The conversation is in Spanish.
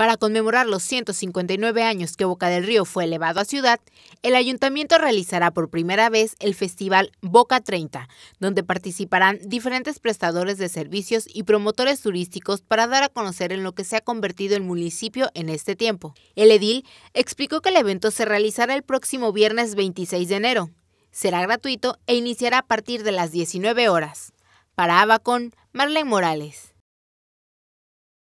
Para conmemorar los 159 años que Boca del Río fue elevado a ciudad, el ayuntamiento realizará por primera vez el festival Boca 30, donde participarán diferentes prestadores de servicios y promotores turísticos para dar a conocer en lo que se ha convertido el municipio en este tiempo. El edil explicó que el evento se realizará el próximo viernes 26 de enero. Será gratuito e iniciará a partir de las 19 horas. Para Abacón, Marlene Morales.